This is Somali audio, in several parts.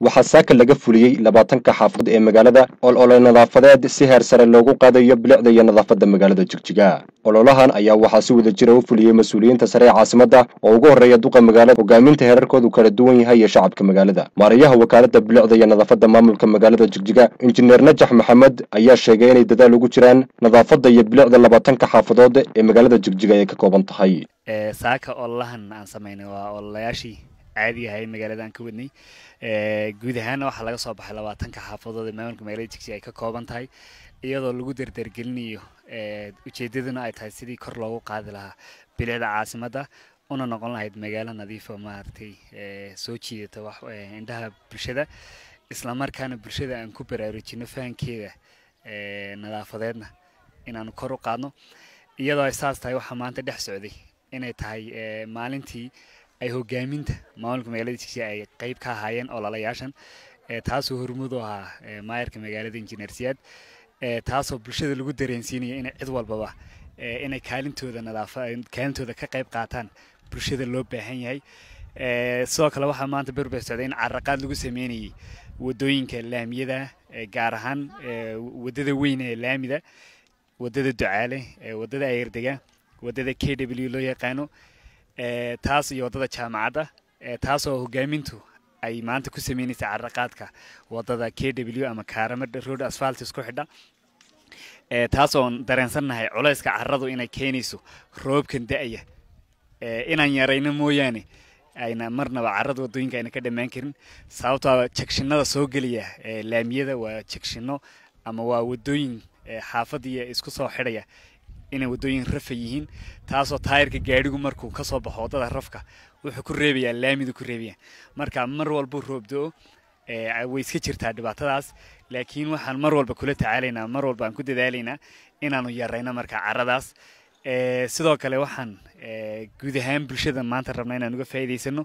waxaa saaka laga fuliyey labaatanka xaafad ee magaalada olole nadaafadeed si heer sare loogu qaadayo bilicda iyo nadaafadda magaalada jigjiga ololahan ayaa waxaa si wada jira ah u fuliyey mas-uuliyiinta sare ee caasimada oo ugu horreeya duqa magaalada hogaaminta heerarkoodu kala duwan yahay iyo shacabka magaalada maarayaha wakaalada bilicda iyo nadaafadda maamulka magaalada jigjiga injineer najax maxamed ayaa sheegay inay dadaal ugu jiraan nadaafadda iyo bilicda labaatanka xaafadood ee magaalada jigjiga ay ka kooban tahay saaka ololahan aan samaynay waa ololayaashii caadiyahay magaaladan ka wadnay eh, guud ahaanna waxaa laga soo baxay labaatanka xaafadood ee maamulka magaalada jigsi ay ka kooban tahay iyadoo lagu dardargelinayo eh, ujeedaduna ay tahay sidii kor loogu qaadi lahaa bilicda caasimadda una noqon lahayd magaalo nadiifo ah, maaragtay eh, soo jiidata wax indhaha bulshada islamarkaana bulshada aan ku baraarujino fahankeeda nadaafadeedna inaanu kor u qaadno iyadoo ay saas tahay waxaa maanta dhex socday inay tahay maalintii ay hogaaminta maamulka magaalada Hirshabeelle ay qeyb ka ahaayeen ololayaashan eh, taasoo hormuud u ahaa eh, maayarka magaalada injineer eh, taasoo bulshada lagu dareensiinaya inay cid walbaba inay kaalintooda nadaafada kaalintooda ka qeyb qaataan bulshada loo baahan yahay sidoo kale waxaa maanta berber socday in carraqaad lagu sameynayay wadooyinka laamiyada gaar ahaan wadada weyn ee laamida wadada ducaale wadada ayardega wadada k w loo yaqaano taas iyo wadada jaamacadda taasoo hogaamintu ay maanta ku sameynaysa carraqaadka wadada k w ama kaaramada road asfalt isku xidha taasoon dareensannahay culayska carradu inay keenayso roobkan da-ya inaan yarayno mooyaane ayna marnaba carada wadooyinka ayna ka dhammaan karin sababtoo ah jagshinada soo gelaya laamiyada waa jegshinno ama waa wadooyin xaafadiiya isku soo xidhaya inay wadooyin rafa yihiin taasoo taayirka gaadhigu markuu kasoo baxo waddada rafka wuxuu ku reebayaa laamidu ku reebayaan marka mar walbuu roobdo way iska jirtaa dhibaatadaas laakiin waxaan mar walba kula tacaalaynaa mar walba aan ku dadaalaynaa inaanu yarayno marka caradaas sidoo kale waxaan guud ahaan bulshada maanta rabnaa inaan uga faa'idaysano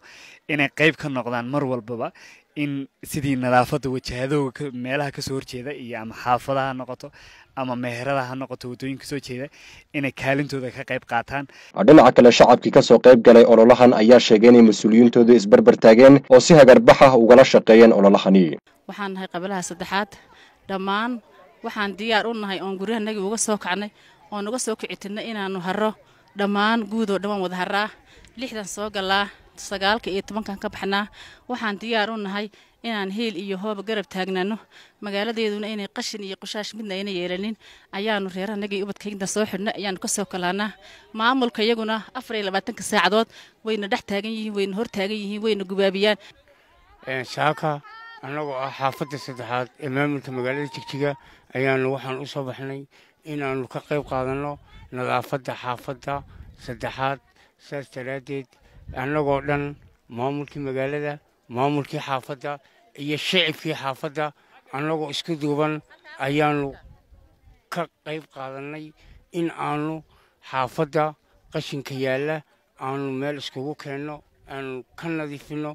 inay qayb ka noqdaan mar walbaba in sidii nadaafadda wajahadooga meelaha kasoo horjeeda iyo ama xaafadaha ha noqoto ama meherada ha noqoto waddooyinka soo jeeda inay kaalintooda ka qayb qaataan dhinaca kale shacabkii kasoo qayb galay ololahan ayaa sheegay inay mas-uuliyiintoodu isbarbar taageen oo si hagarbaxa ugala shaqeeyeen ololahani waxaan nahay qabilaha saddexaad dhammaan waxaan diyaar u nahay oon guryahanagii uga soo kacnay oon uga soo kici tirnay inaannu haro dhammaan guudoo dhammaan wada haraa lixdan soo galaa sagaalka iyo tobankan ka baxnaa waxaan diyaar u nahay inaan hiil iyo hooba garab taagnano magaaladeeduna inay qashin iyo qushaash midna ayna yeelanin ayaanu reer annagii ubadka soo xidhna ayaanu ka soo kalaannaa maamulka iyaguna afar iyo labaatanka saacadood wayna dhex taagan yihiin wayna hor taagan yihiin wayna gubaabiyaan shaaka annagoo ah xaafadda saddexaad ee maamulka magaalada jigjiga ayaanu waxaan u soo baxnay inaanu ka qayb qaadanno nadaafadda xaafadda saddexaad saas daraaddeed annagoo dhan maamulkii magaalada maamulkii xaafadda iyo shicibkii xaafadda annagoo isku duuban ayaanu ka qayb qaadanay in aanu xaafadda qashinka yaalla aanu meel iskugu keenno aanu ka nadiifinno